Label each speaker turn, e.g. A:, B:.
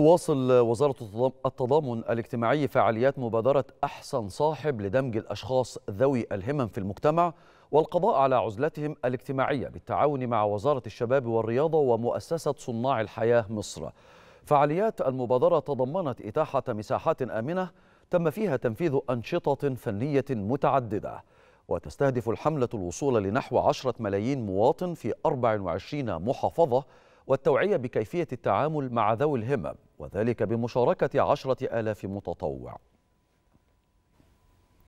A: تواصل وزارة التضامن الاجتماعي فعاليات مبادرة أحسن صاحب لدمج الأشخاص ذوي الهمم في المجتمع والقضاء على عزلتهم الاجتماعية بالتعاون مع وزارة الشباب والرياضة ومؤسسة صناع الحياة مصر فعاليات المبادرة تضمنت إتاحة مساحات آمنة تم فيها تنفيذ أنشطة فنية متعددة وتستهدف الحملة الوصول لنحو 10 ملايين مواطن في 24 محافظة والتوعية بكيفية التعامل مع ذوي الهمم وذلك بمشاركة عشرة آلاف متطوع